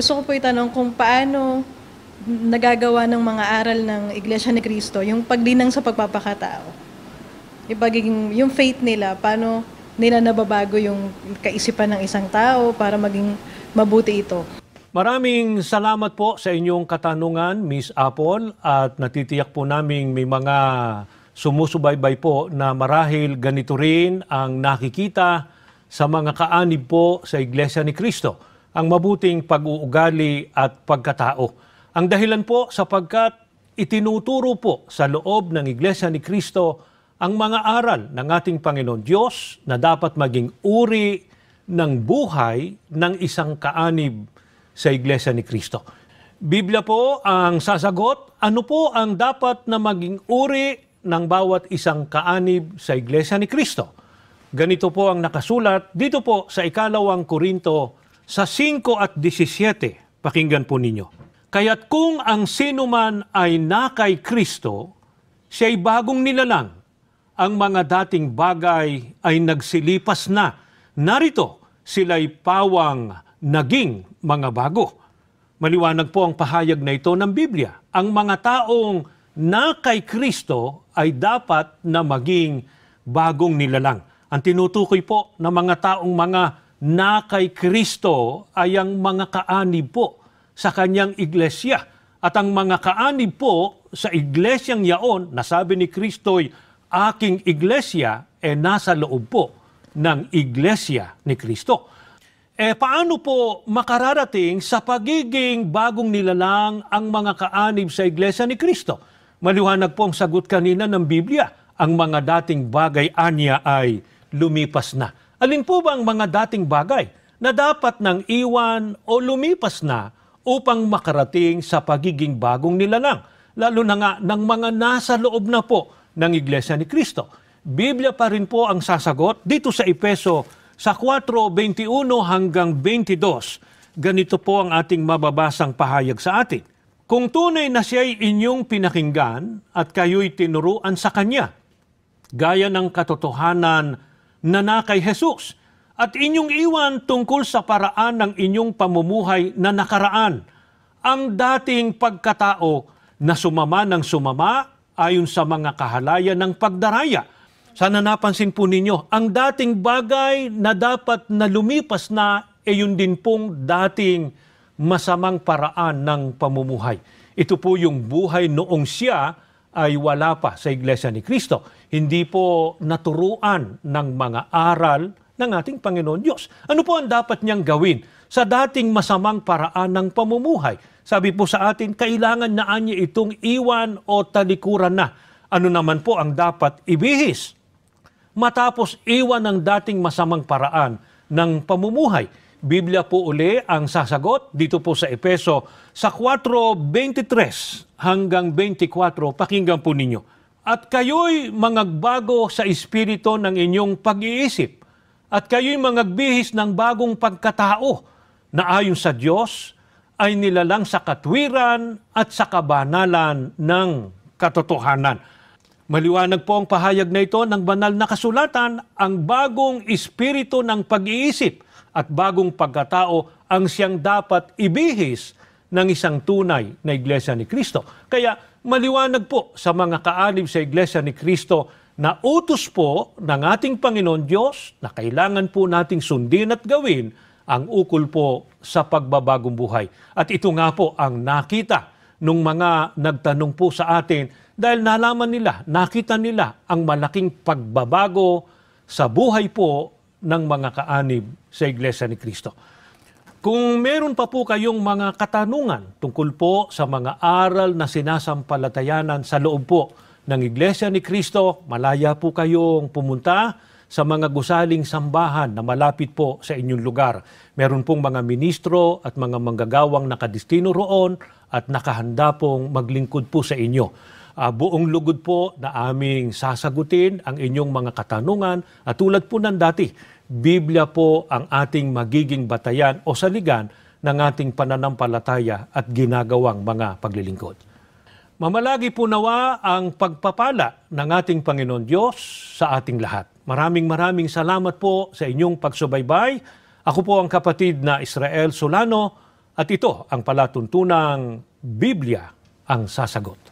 Gusto ko po itanong kung paano nagagawa ng mga aral ng Iglesia ni Cristo yung paglinang sa pagpapakatao. Yung, pagiging, yung faith nila, paano nila nababago yung kaisipan ng isang tao para maging mabuti ito. Maraming salamat po sa inyong katanungan, Miss Apple, at natitiyak po naming may mga sumusubaybay po na marahil ganito rin ang nakikita sa mga kaanib po sa Iglesia ni Cristo ang mabuting pag-uugali at pagkatao. Ang dahilan po sapagkat itinuturo po sa loob ng Iglesia ni Kristo ang mga aral ng ating Panginoon Diyos na dapat maging uri ng buhay ng isang kaanib sa Iglesia ni Kristo. Biblia po ang sasagot, ano po ang dapat na maging uri ng bawat isang kaanib sa Iglesia ni Kristo? Ganito po ang nakasulat dito po sa ikalawang Korinto sa 5 at 17. Pakinggan po ninyo. Kaya't kung ang sino man ay nakay kay Kristo, siya'y bagong nilalang. Ang mga dating bagay ay nagsilipas na. Narito, sila'y pawang naging mga bago. Maliwanag po ang pahayag na ito ng Biblia. Ang mga taong na kay Kristo ay dapat na maging bagong nilalang. Ang tinutukoy po ng mga taong mga na kay Kristo ay ang mga kaanib po sa kanyang iglesia. At ang mga kaanib po sa iglesyang yaon, nasabi ni Kristo ay aking iglesia, e eh nasa loob po ng iglesia ni Kristo. Eh paano po makararating sa pagiging bagong nilalang ang mga kaanib sa iglesia ni Kristo? Maliwanag po ang sagot kanina ng Biblia. Ang mga dating bagay anya ay lumipas na. Alin po ba ang mga dating bagay na dapat nang iwan o lumipas na upang makarating sa pagiging bagong nilalang, lalo na nga ng mga nasa loob na po ng Iglesia ni Kristo? Biblia pa rin po ang sasagot dito sa Ipeso sa 4.21 hanggang 22. Ganito po ang ating mababasang pahayag sa atin. Kung tunay na siya'y inyong pinakinggan at kayo'y tinuruan sa Kanya, gaya ng katotohanan na na kay Jesus at inyong iwan tungkol sa paraan ng inyong pamumuhay na nakaraan, ang dating pagkatao na sumama ng sumama ayon sa mga kahalayan ng pagdaraya. Sana napansin po ninyo, ang dating bagay na dapat na lumipas na e yun din pong dating masamang paraan ng pamumuhay. Ito po yung buhay noong siya ay wala pa sa Iglesia ni Kristo. Hindi po naturuan ng mga aral ng ating Panginoon Diyos. Ano po ang dapat niyang gawin sa dating masamang paraan ng pamumuhay? Sabi po sa atin, kailangan na niya itong iwan o talikuran na. Ano naman po ang dapat ibihis? Matapos iwan ang dating masamang paraan ng pamumuhay. Biblia po uli ang sasagot dito po sa Epeso sa 4.23 hanggang 24. Pakinggan po ninyo. At kayo'y mangagbago sa espiritu ng inyong pag-iisip. At kayo'y mangagbihis ng bagong pagkatao na ayon sa Diyos ay nilalang sa katwiran at sa kabanalan ng katotohanan. Maliwanag po ang pahayag na ito ng banal na kasulatan, ang bagong espiritu ng pag-iisip at bagong pagkatao ang siyang dapat ibihis ng isang tunay na Iglesia ni Kristo. Kaya maliwanag po sa mga kaanib sa Iglesia ni Kristo na utos po ng ating Panginoon Diyos na kailangan po nating sundin at gawin ang ukol po sa pagbabagong buhay. At ito nga po ang nakita nung mga nagtanong po sa atin dahil nalaman nila, nakita nila ang malaking pagbabago sa buhay po ng mga kaanib sa Iglesia ni Kristo. Kung meron pa po kayong mga katanungan tungkol po sa mga aral na sinasampalatayanan sa loob po ng Iglesia ni Kristo, malaya po kayong pumunta sa mga gusaling sambahan na malapit po sa inyong lugar. Meron pong mga ministro at mga manggagawang nakadistino roon at nakahanda pong maglingkod po sa inyo. Uh, buong lugod po na aming sasagutin ang inyong mga katanungan at tulad po ng dati Biblia po ang ating magiging batayan o saligan ng ating pananampalataya at ginagawang mga paglilingkod. Mamalagi po nawa ang pagpapala ng ating Panginoon Diyos sa ating lahat. Maraming maraming salamat po sa inyong pagsubaybay. Ako po ang kapatid na Israel Solano at ito ang palatuntunang Biblia ang sasagot.